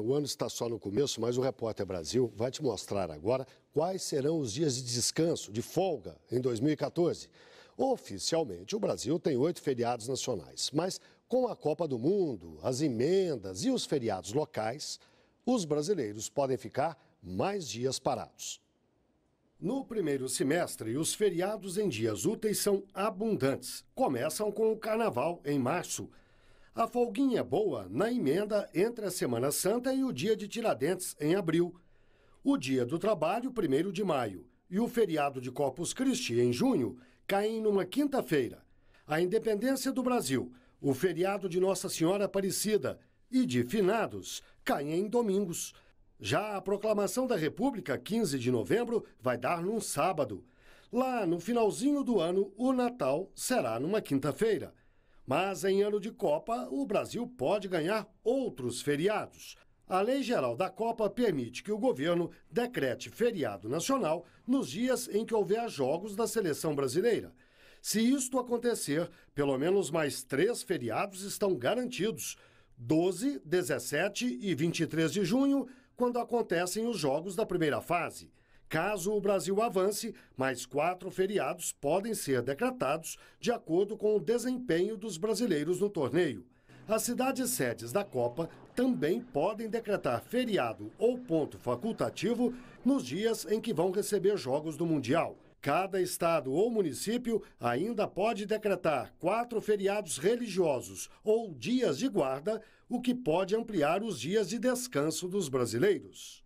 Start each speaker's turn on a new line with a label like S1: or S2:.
S1: bem, o ano está só no começo, mas o Repórter Brasil vai te mostrar agora quais serão os dias de descanso, de folga, em 2014. Oficialmente, o Brasil tem oito feriados nacionais, mas com a Copa do Mundo, as emendas e os feriados locais, os brasileiros podem ficar mais dias parados. No primeiro semestre, os feriados em dias úteis são abundantes. Começam com o Carnaval, em março. A folguinha é boa na emenda entre a Semana Santa e o Dia de Tiradentes, em abril. O Dia do Trabalho, 1 de maio, e o feriado de Corpus Christi, em junho, caem numa quinta-feira. A independência do Brasil, o feriado de Nossa Senhora Aparecida e de finados caem em domingos. Já a proclamação da República, 15 de novembro, vai dar num sábado. Lá no finalzinho do ano, o Natal será numa quinta-feira. Mas em ano de Copa, o Brasil pode ganhar outros feriados. A Lei Geral da Copa permite que o governo decrete feriado nacional nos dias em que houver jogos da seleção brasileira. Se isto acontecer, pelo menos mais três feriados estão garantidos: 12, 17 e 23 de junho, quando acontecem os jogos da primeira fase. Caso o Brasil avance, mais quatro feriados podem ser decretados de acordo com o desempenho dos brasileiros no torneio. As cidades sedes da Copa também podem decretar feriado ou ponto facultativo nos dias em que vão receber jogos do Mundial. Cada estado ou município ainda pode decretar quatro feriados religiosos ou dias de guarda, o que pode ampliar os dias de descanso dos brasileiros.